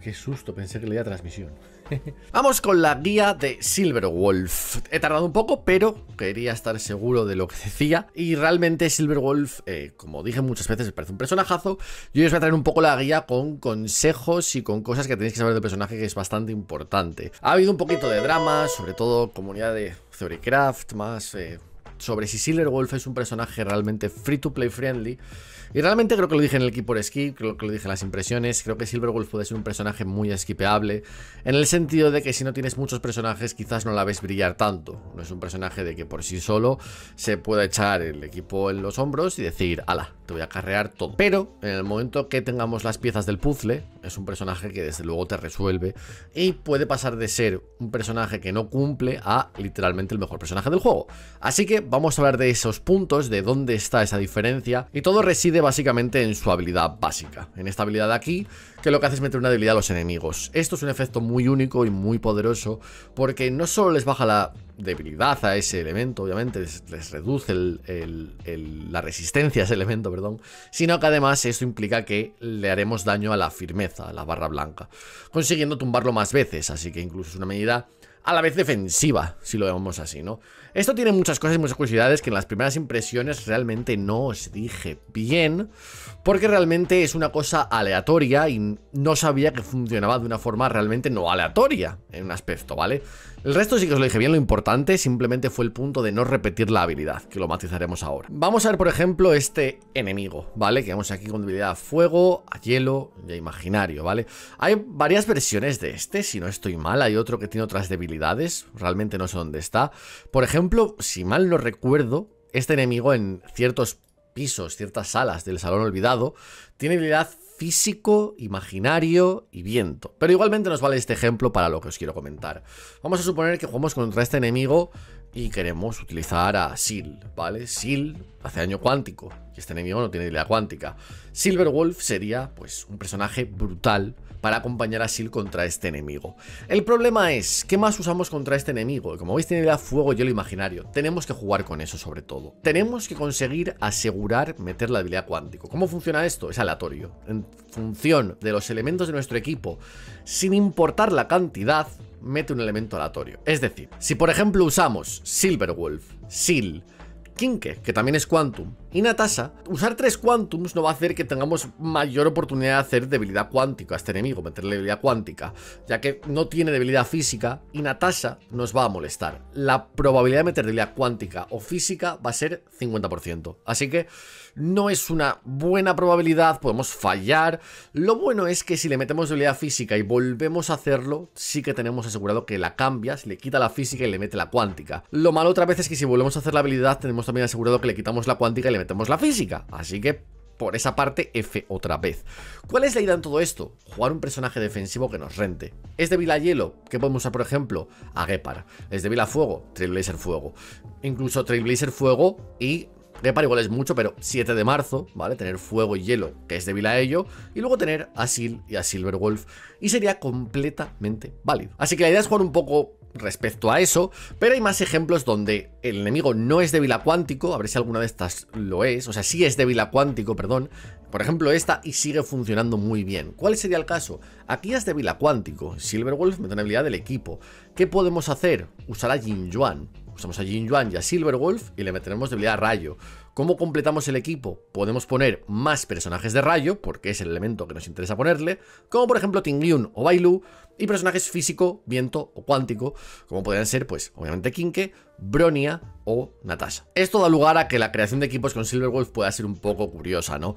Qué susto, pensé que leía transmisión. Vamos con la guía de Silverwolf. He tardado un poco, pero quería estar seguro de lo que decía. Y realmente Silverwolf, eh, como dije muchas veces, me parece un personajazo. Yo os voy a traer un poco la guía con consejos y con cosas que tenéis que saber del personaje, que es bastante importante. Ha habido un poquito de drama, sobre todo comunidad de Theorycraft, más... Eh, sobre si Wolf es un personaje realmente free to play friendly. Y realmente creo que lo dije en el equipo por skip, creo que lo dije en las impresiones, creo que Wolf puede ser un personaje muy esquipeable, en el sentido de que si no tienes muchos personajes quizás no la ves brillar tanto. No es un personaje de que por sí solo se pueda echar el equipo en los hombros y decir, ala, te voy a carrear todo. Pero en el momento que tengamos las piezas del puzzle, es un personaje que desde luego te resuelve y puede pasar de ser un personaje que no cumple a literalmente el mejor personaje del juego. Así que vamos a hablar de esos puntos, de dónde está esa diferencia, y todo reside básicamente en su habilidad básica, en esta habilidad de aquí, que lo que hace es meter una debilidad a los enemigos. Esto es un efecto muy único y muy poderoso, porque no solo les baja la debilidad a ese elemento, obviamente, les, reduce la resistencia a ese elemento, perdón, sino que además esto implica que le haremos daño a la firmeza, a la barra blanca, consiguiendo tumbarlo más veces, así que incluso es una medida a la vez defensiva, si lo vemos así, ¿no? Esto tiene muchas cosas y muchas curiosidades que en las primeras impresiones realmente no os dije bien, porque realmente es una cosa aleatoria y no sabía que funcionaba de una forma realmente no aleatoria en un aspecto, ¿vale? El resto sí que os lo dije bien, lo importante simplemente fue el punto de no repetir la habilidad, que lo matizaremos ahora. Vamos a ver, por ejemplo, este enemigo, ¿vale? Que vemos aquí con debilidad a fuego, a hielo y a imaginario, ¿vale? Hay varias versiones de este, si no estoy mal, hay otro que tiene otras debilidades realmente no sé dónde está. Por ejemplo, si mal no recuerdo, este enemigo en ciertos pisos, ciertas salas del Salón Olvidado, tiene habilidad físico, imaginario y viento. Pero igualmente nos vale este ejemplo para lo que os quiero comentar. Vamos a suponer que jugamos contra este enemigo y queremos utilizar a Sil, ¿vale? Sil hace año cuántico y este enemigo no tiene habilidad cuántica. Silverwolf sería, pues, un personaje brutal para acompañar a Sil contra este enemigo. El problema es, ¿qué más usamos contra este enemigo? Como veis tiene fuego, y hielo imaginario. Tenemos que jugar con eso sobre todo. Tenemos que conseguir asegurar meter la habilidad cuántico. ¿Cómo funciona esto? Es aleatorio. En función de los elementos de nuestro equipo, sin importar la cantidad, mete un elemento aleatorio. Es decir, si por ejemplo usamos Silverwolf, Seal, Kinke, que también es Quantum, y Natasha, usar tres Quantums no va a hacer que tengamos mayor oportunidad de hacer debilidad cuántica a este enemigo, meterle debilidad cuántica, ya que no tiene debilidad física y Natasha nos va a molestar. La probabilidad de meter debilidad cuántica o física va a ser 50%, así que no es una buena probabilidad, podemos fallar. Lo bueno es que si le metemos debilidad física y volvemos a hacerlo, sí que tenemos asegurado que la cambias, le quita la física y le mete la cuántica. Lo malo otra vez es que si volvemos a hacer la habilidad, tenemos también asegurado que le quitamos la cuántica y le metemos la física. Así que por esa parte, F otra vez. ¿Cuál es la idea en todo esto? Jugar un personaje defensivo que nos rente. ¿Es débil a hielo? ¿Qué podemos usar, por ejemplo? A Gepard. ¿Es débil a fuego? Trailblazer fuego. Incluso Trailblazer fuego y... Gepard igual es mucho, pero 7 de marzo, ¿vale? Tener fuego y hielo, que es débil a ello. Y luego tener a Sil y a Silverwolf. Y sería completamente válido. Así que la idea es jugar un poco respecto a eso, pero hay más ejemplos donde el enemigo no es débil a cuántico, a ver si alguna de estas lo es, o sea, sí es débil a cuántico, perdón, por ejemplo esta, y sigue funcionando muy bien. ¿Cuál sería el caso? Aquí es débil a cuántico, Silverwolf mete una habilidad del equipo. ¿Qué podemos hacer? Usar a Jin Yuan. Usamos a Jin Yuan y a Silverwolf y le meteremos debilidad a rayo. ¿Cómo completamos el equipo? Podemos poner más personajes de rayo, porque es el elemento que nos interesa ponerle, como por ejemplo Tingyun o Bailu, y personajes físico, viento o cuántico, como podrían ser, pues, obviamente Kinke, Bronia o Natasha. Esto da lugar a que la creación de equipos con Silverwolf pueda ser un poco curiosa, ¿no?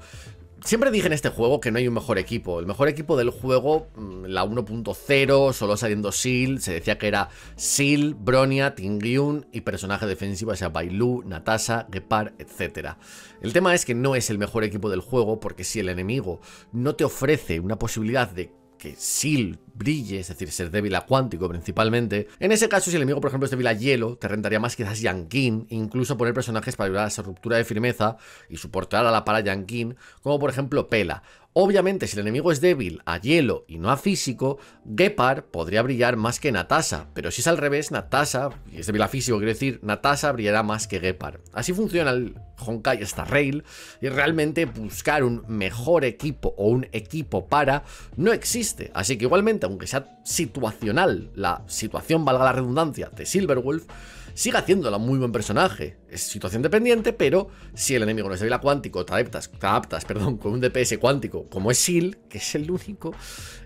Siempre dije en este juego que no hay un mejor equipo. El mejor equipo del juego, mm, la 1.0, solo saliendo Seal, se decía que era Seal, Bronia, Tingyun y personaje defensivo, o sea, Bailu, Natasha, Gepard, etc. El tema es que no es el mejor equipo del juego porque si el enemigo no te ofrece una posibilidad de que brille, es decir, ser débil a cuántico principalmente. En ese caso, si el enemigo, por ejemplo, es débil a hielo, te rentaría más quizás Yankin, incluso poner personajes para ayudar a esa ruptura de firmeza y soportar a la para Yankin, como por ejemplo Pela, Obviamente, si el enemigo es débil a hielo y no a físico, Gepard podría brillar más que Natasha, pero si es al revés, Natasha, y es débil a físico, quiere decir, Natasha brillará más que Gepard. Así funciona el Honkai Star Rail, y realmente buscar un mejor equipo o un equipo para no existe. Así que igualmente, aunque sea situacional, la situación valga la redundancia de Silverwolf, sigue haciéndola muy buen personaje. Es situación dependiente, pero si el enemigo no es de vila cuántico, te adaptas, perdón, con un DPS cuántico como es Sil que es el único,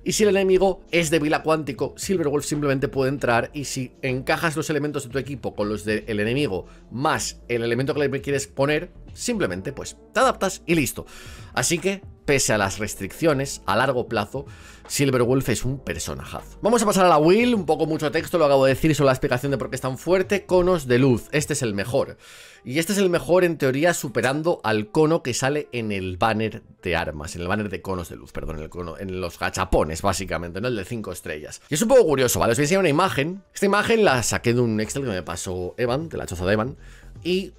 y si el enemigo es de vila cuántico, Silverwolf simplemente puede entrar y si encajas los elementos de tu equipo con los del enemigo más el elemento que le quieres poner, simplemente pues te adaptas y listo. Así que, pese a las restricciones, a largo plazo, Silverwolf es un personajazo. Vamos a pasar a la Will, un poco mucho texto, lo acabo de decir Solo la explicación de por qué es tan fuerte. Conos de luz, este es el mejor. Y este es el mejor en teoría superando al cono que sale en el banner de armas, en el banner de conos de luz, perdón, en, los gachapones básicamente, no el de 5 estrellas. Y es un poco curioso, ¿vale? Os voy a enseñar una imagen. Esta imagen la saqué de un Excel que me pasó Evan, de la choza de Evan. Y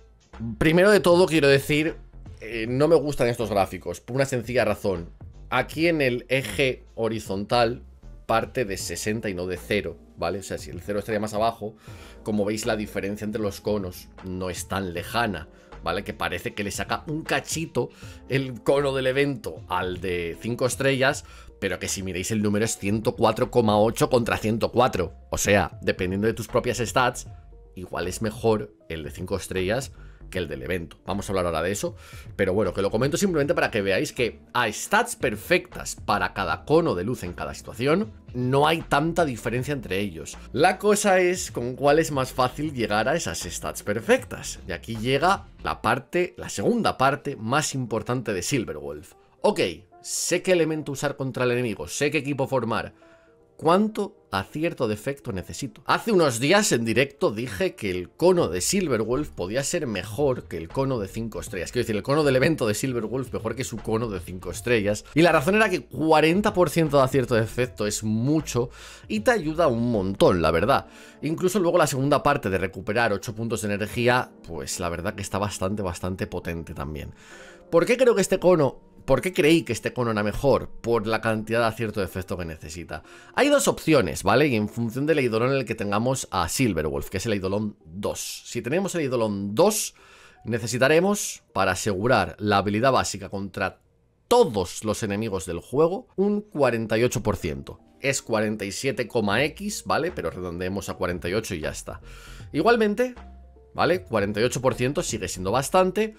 primero de todo quiero decir, eh, no me gustan estos gráficos, por una sencilla razón Aquí en el eje horizontal parte de 60 y no de 0, ¿vale? O sea, si el 0 estaría más abajo, como veis la diferencia entre los conos no es tan lejana, ¿vale? Que parece que le saca un cachito el cono del evento al de 5 estrellas, pero que si miráis el número es 104,8 contra 104. O sea, dependiendo de tus propias stats, igual es mejor el de 5 estrellas que el del evento. Vamos a hablar ahora de eso, pero bueno, que lo comento simplemente para que veáis que a stats perfectas para cada cono de luz en cada situación, no hay tanta diferencia entre ellos. La cosa es con cuál es más fácil llegar a esas stats perfectas. Y aquí llega la parte, la segunda parte más importante de Silverwolf. Ok, sé qué elemento usar contra el enemigo, sé qué equipo formar, cuánto acierto de efecto necesito. Hace unos días en directo dije que el cono de Silverwolf podía ser mejor que el cono de 5 estrellas. Quiero decir, el cono del evento de Silverwolf mejor que su cono de 5 estrellas. Y la razón era que 40% de acierto de efecto es mucho y te ayuda un montón, la verdad. Incluso luego la segunda parte de recuperar 8 puntos de energía, pues la verdad que está bastante, bastante potente también. ¿Por qué creo que este cono ¿Por qué creí que este cono era mejor? Por la cantidad de acierto de efecto que necesita. Hay dos opciones, ¿vale? Y en función del idolón en el que tengamos a Silverwolf, que es el idolón 2. Si tenemos el idolón 2, necesitaremos, para asegurar la habilidad básica contra todos los enemigos del juego, un 48% es 47,x, ¿vale? Pero redondeemos a 48 y ya está. Igualmente, ¿vale? 48% sigue siendo bastante,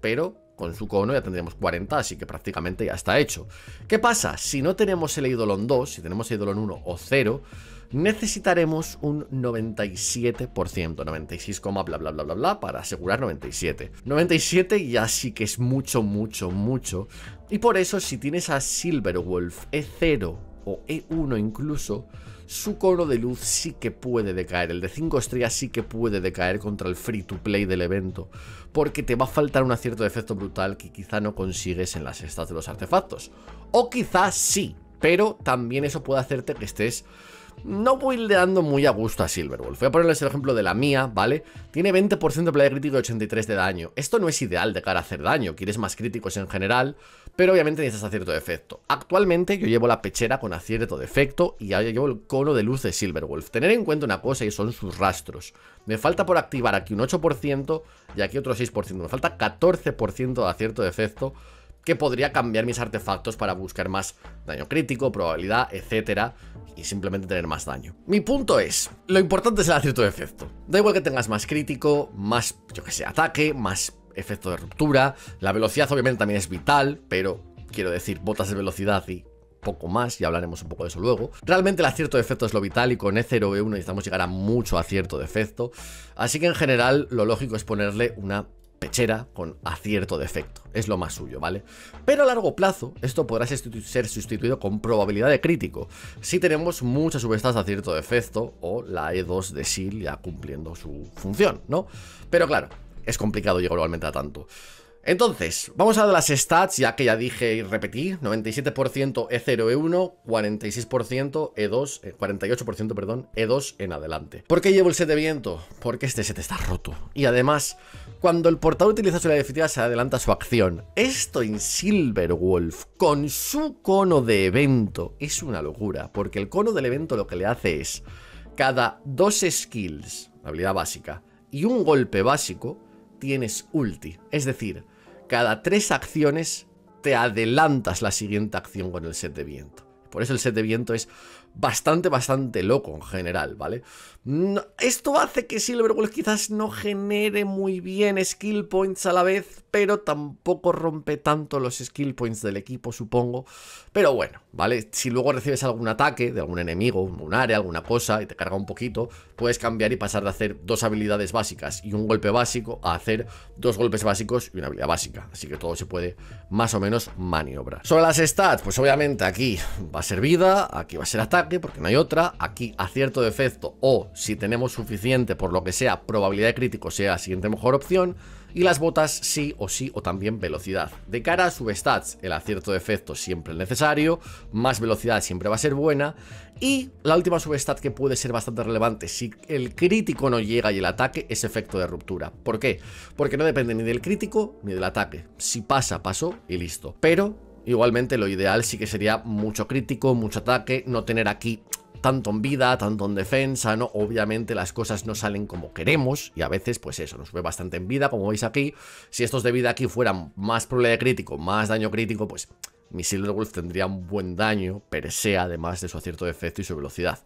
pero con su cono ya tendríamos 40, así que prácticamente ya está hecho. ¿Qué pasa? Si no tenemos el Eidolon 2, si tenemos Eidolon 1 o 0, necesitaremos un 97%, 96, bla bla bla bla bla para asegurar 97. 97 ya sí que es mucho, mucho, mucho. Y por eso si tienes a Silverwolf E0 o E1 incluso, su cono de luz sí que puede decaer, el de 5 estrellas sí que puede decaer contra el free to play del evento, porque te va a faltar un cierto efecto brutal que quizá no consigues en las estas de los artefactos. O quizás sí, pero también eso puede hacerte que estés no voy dando muy a gusto a Silverwolf. Voy a ponerles el ejemplo de la mía, ¿vale? Tiene 20% de playa crítico y 83 de daño. Esto no es ideal de cara a hacer daño, quieres más críticos en general, pero obviamente necesitas acierto de efecto. Actualmente yo llevo la pechera con acierto de efecto y ahora llevo el cono de luz de Silverwolf. Tener en cuenta una cosa y son sus rastros. Me falta por activar aquí un 8% y aquí otro 6%. Me falta 14% de acierto de efecto que podría cambiar mis artefactos para buscar más daño crítico, probabilidad, etcétera, y simplemente tener más daño. Mi punto es, lo importante es el acierto de efecto. Da igual que tengas más crítico, más, yo que sé, ataque, más efecto de ruptura, la velocidad obviamente también es vital, pero quiero decir, botas de velocidad y poco más, y hablaremos un poco de eso luego. Realmente el acierto de efecto es lo vital y con E0 E1 necesitamos llegar a mucho acierto de efecto, así que en general lo lógico es ponerle una pechera con acierto defecto, Es lo más suyo, ¿vale? Pero a largo plazo, esto podrá ser sustituido con probabilidad de crítico, si tenemos muchas subestas de acierto defecto o la E2 de SIL ya cumpliendo su función, ¿no? Pero claro, es complicado llegar globalmente a tanto. Entonces, vamos a ver las stats, ya que ya dije y repetí, 97% E0E1, 46% E2, 48% perdón, E2 en adelante. ¿Por qué llevo el set de viento? Porque este set está roto. Y además, cuando el portador utiliza su definitiva se adelanta su acción. Esto en Silverwolf, con su cono de evento, es una locura, porque el cono del evento lo que le hace es, cada dos skills, habilidad básica, y un golpe básico, tienes ulti. Es decir, cada tres acciones te adelantas la siguiente acción con el set de viento. Por eso el set de viento es bastante, bastante loco en general, ¿vale? esto hace que Silverwolf quizás no genere muy bien skill points a la vez, pero tampoco rompe tanto los skill points del equipo, supongo. Pero bueno, ¿vale? Si luego recibes algún ataque de algún enemigo, un área, alguna cosa, y te carga un poquito, puedes cambiar y pasar de hacer dos habilidades básicas y un golpe básico a hacer dos golpes básicos y una habilidad básica. Así que todo se puede más o menos maniobrar. Sobre las stats, pues obviamente aquí va a ser vida, aquí va a ser ataque, porque no hay otra. Aquí acierto de efecto o, si tenemos suficiente por lo que sea, probabilidad de crítico sea la siguiente mejor opción. Y las botas sí o sí o también velocidad. De cara a substats, el acierto de efecto siempre es necesario, más velocidad siempre va a ser buena. Y la última substat que puede ser bastante relevante si el crítico no llega y el ataque es efecto de ruptura. ¿Por qué? Porque no depende ni del crítico ni del ataque. Si pasa, pasó y listo. Pero Igualmente lo ideal sí que sería mucho crítico, mucho ataque, no tener aquí tanto en vida, tanto en defensa, ¿no? Obviamente las cosas no salen como queremos y a veces, pues eso, nos ve bastante en vida, como veis aquí. Si estos de vida aquí fueran más problema de crítico, más daño crítico, pues mi Wolf tendría un buen daño, sea, además de su acierto de efecto y su velocidad.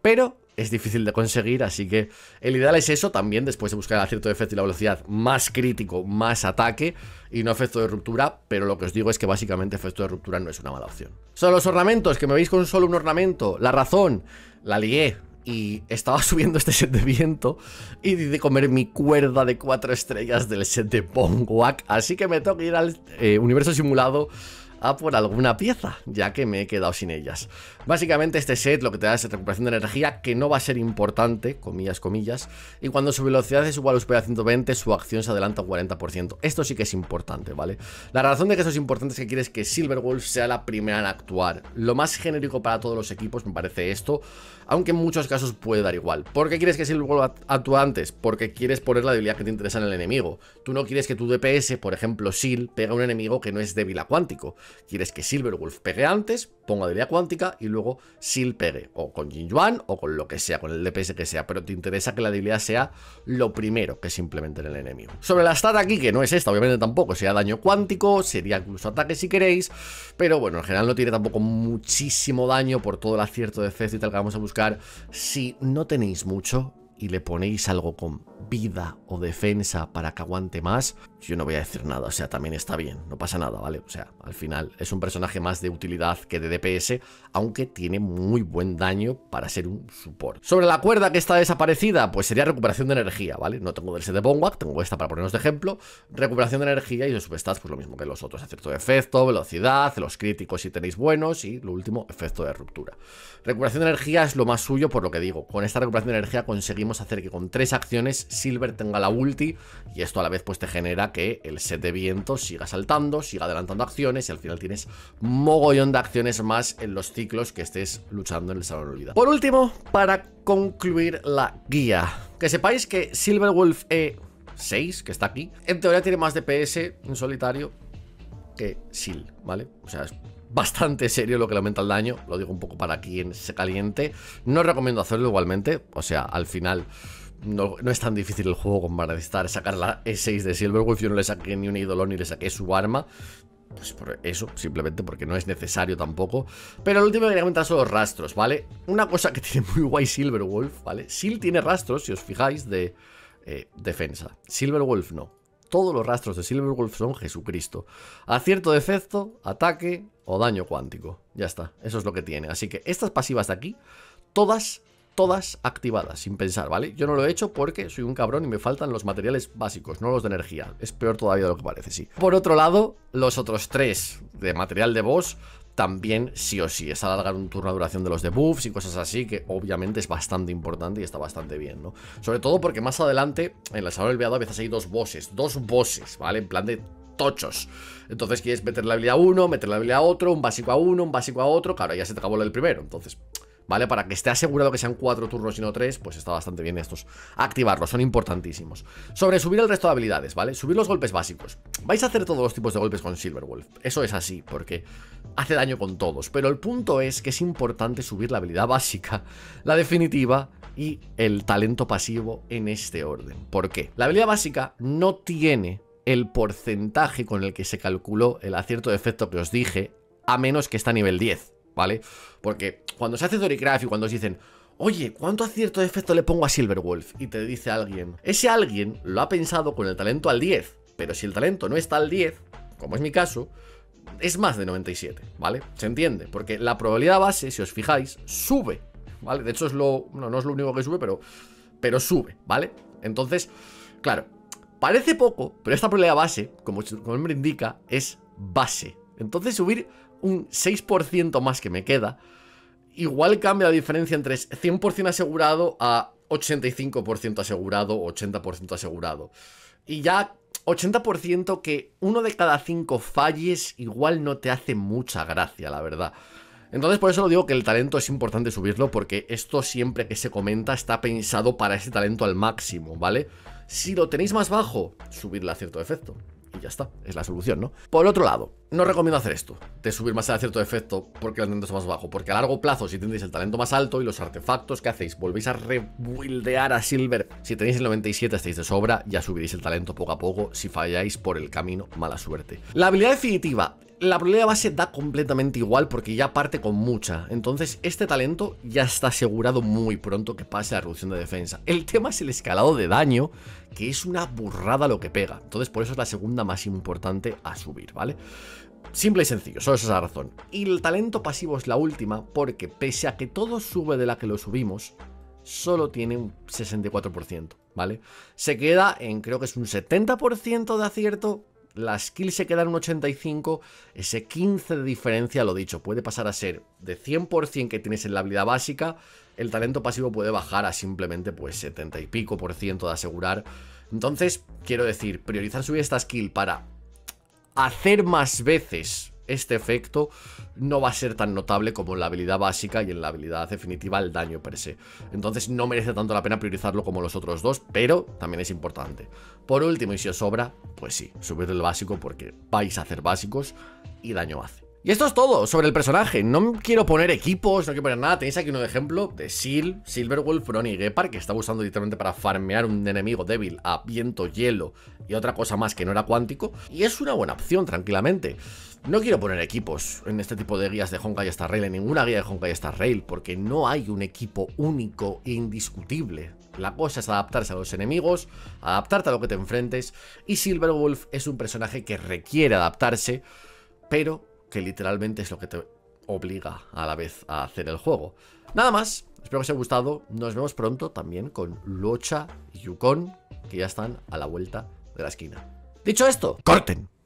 Pero es difícil de conseguir, así que el ideal es eso, también después de buscar el acierto de efecto y la velocidad más crítico, más ataque y no efecto de ruptura, pero lo que os digo es que básicamente efecto de ruptura no es una mala opción. Son los ornamentos, que me veis con solo un ornamento, la razón, la lié, y estaba subiendo este set de viento y de comer mi cuerda de cuatro estrellas del set de Pongwak. Así que me tengo que ir al eh, universo simulado a por alguna pieza, ya que me he quedado sin ellas. Básicamente este set lo que te da es recuperación de energía, que no va a ser importante, comillas, comillas, y cuando su velocidad es igual o superior a 120, su acción se adelanta un 40%. Esto sí que es importante, ¿vale? La razón de que eso es importante es que quieres que Silverwolf sea la primera en actuar. Lo más genérico para todos los equipos me parece esto, aunque en muchos casos puede dar igual. ¿Por qué quieres que Silverwolf actúe antes? Porque quieres poner la debilidad que te interesa en el enemigo. Tú no quieres que tu DPS, por ejemplo, Sil, pegue a un enemigo que no es débil a cuántico. Quieres que Silverwolf pegue antes, ponga debilidad cuántica y luego Sil pegue, o con Jin Yuan o con lo que sea, con el DPS que sea, pero te interesa que la debilidad sea lo primero que simplemente en el enemigo. Sobre la stat aquí, que no es esta, obviamente tampoco, sería daño cuántico, sería incluso ataque si queréis, pero bueno, en general no tiene tampoco muchísimo daño por todo el acierto de cesto y tal que vamos a buscar. Si no tenéis mucho y le ponéis algo con vida o defensa para que aguante más, yo no voy a decir nada, o sea, también está bien, no pasa nada, ¿vale? O sea, al final es un personaje más de utilidad que de DPS, aunque tiene muy buen daño para ser un support. Sobre la cuerda que está desaparecida, pues sería recuperación de energía, ¿vale? No tengo del set de Bonwak, tengo esta para ponernos de ejemplo, recuperación de energía y de subestats, pues lo mismo que los otros, acierto de efecto, velocidad, los críticos si tenéis buenos y lo último, efecto de ruptura. Recuperación de energía es lo más suyo por lo que digo, con esta recuperación de energía conseguimos hacer que con tres acciones Silver tenga la ulti y esto a la vez pues te genera que el set de viento siga saltando, siga adelantando acciones y al final tienes mogollón de acciones más en los ciclos que estés luchando en el Salón olvida Por último, para concluir la guía, que sepáis que Silver Wolf E6, que está aquí, en teoría tiene más DPS en solitario que Sil, ¿vale? O sea, es bastante serio lo que le aumenta el daño. Lo digo un poco para quien se caliente. No recomiendo hacerlo igualmente. O sea, al final no, es tan difícil el juego con para sacarla sacar la E6 de Silverwolf. Yo no le saqué ni un idolón ni le saqué su arma. Pues por eso, simplemente porque no es necesario tampoco. Pero lo último que quería comentar son los rastros, ¿vale? Una cosa que tiene muy guay Silverwolf, ¿vale? Sil tiene rastros, si os fijáis, de eh, defensa. Silverwolf no. Todos los rastros de Silverwolf son Jesucristo. Acierto, defecto, ataque o daño cuántico. Ya está, eso es lo que tiene. Así que estas pasivas de aquí, todas todas activadas, sin pensar, ¿vale? Yo no lo he hecho porque soy un cabrón y me faltan los materiales básicos, no los de energía. Es peor todavía de lo que parece, sí. Por otro lado, los otros tres de material de boss también sí o sí. Es alargar un turno de duración de los debuffs y cosas así, que obviamente es bastante importante y está bastante bien, ¿no? Sobre todo porque más adelante, en la sala del veado a veces hay dos bosses, dos bosses, ¿vale? En plan de tochos. Entonces quieres meter la habilidad a uno, meter la habilidad a otro, un básico a uno, un básico a otro. Claro, ya se te acabó el primero, entonces ¿vale? Para que esté asegurado que sean cuatro turnos y no tres, pues está bastante bien estos. Activarlos, son importantísimos. Sobre subir el resto de habilidades, ¿vale? Subir los golpes básicos. Vais a hacer todos los tipos de golpes con Silverwolf. Eso es así, porque hace daño con todos. Pero el punto es que es importante subir la habilidad básica, la definitiva y el talento pasivo en este orden. ¿Por qué? La habilidad básica no tiene el porcentaje con el que se calculó el acierto de efecto que os dije, a menos que está a nivel 10. ¿vale? Porque cuando se hace Dorycraft y cuando os dicen, oye, ¿cuánto acierto de efecto le pongo a Silverwolf? Y te dice alguien, ese alguien lo ha pensado con el talento al 10, pero si el talento no está al 10, como es mi caso, es más de 97, ¿vale? Se entiende, porque la probabilidad base, si os fijáis, sube, ¿vale? De hecho, es lo, no, es lo único que sube, pero, pero sube, ¿vale? Entonces, claro, parece poco, pero esta probabilidad base, como, como el nombre indica, es base. Entonces subir un 6% más que me queda, igual cambia la diferencia entre 100% asegurado a 85% asegurado, 80% asegurado. Y ya 80% que uno de cada 5 falles igual no te hace mucha gracia, la verdad. Entonces por eso lo digo que el talento es importante subirlo porque esto siempre que se comenta está pensado para ese talento al máximo, ¿vale? Si lo tenéis más bajo, subirlo a cierto efecto y ya está, es la solución, ¿no? Por otro lado, no recomiendo hacer esto, de subir más a cierto efecto porque el talento es más bajo, porque a largo plazo si tenéis el talento más alto y los artefactos que hacéis, volvéis a rebuildear a Silver, si tenéis el 97 estáis de sobra, ya subiréis el talento poco a poco, si falláis por el camino, mala suerte. La habilidad definitiva la probabilidad base da completamente igual porque ya parte con mucha. Entonces, este talento ya está asegurado muy pronto que pase a reducción de defensa. El tema es el escalado de daño, que es una burrada lo que pega. Entonces, por eso es la segunda más importante a subir, ¿vale? Simple y sencillo, solo esa es la razón. Y el talento pasivo es la última porque pese a que todo sube de la que lo subimos, solo tiene un 64%, ¿vale? Se queda en creo que es un 70% de acierto las skill se quedan en un 85, ese 15 de diferencia, lo dicho, puede pasar a ser de 100% que tienes en la habilidad básica, el talento pasivo puede bajar a simplemente pues 70 y pico por ciento de asegurar. Entonces, quiero decir, priorizar subir esta skill para hacer más veces este efecto no va a ser tan notable como en la habilidad básica y en la habilidad definitiva el daño per se. Entonces no merece tanto la pena priorizarlo como los otros dos, pero también es importante. Por último, y si os sobra, pues sí, subid el básico porque vais a hacer básicos y daño hace. Y esto es todo sobre el personaje. No quiero poner equipos, no quiero poner nada. Tenéis aquí un ejemplo de Seal, Silverwolf, Ronnie y Gepard, que estaba usando literalmente para farmear un enemigo débil a viento, hielo y otra cosa más que no era cuántico. Y es una buena opción, tranquilamente. No quiero poner equipos en este tipo de guías de Honkai Star Rail, en ninguna guía de Honkai Star Rail, porque no hay un equipo único e indiscutible. La cosa es adaptarse a los enemigos, adaptarte a lo que te enfrentes, y Silverwolf es un personaje que requiere adaptarse, pero que literalmente es lo que te obliga a la vez a hacer el juego. Nada más, espero que os haya gustado, nos vemos pronto también con Lucha y Yukon, que ya están a la vuelta de la esquina. Dicho esto, corten.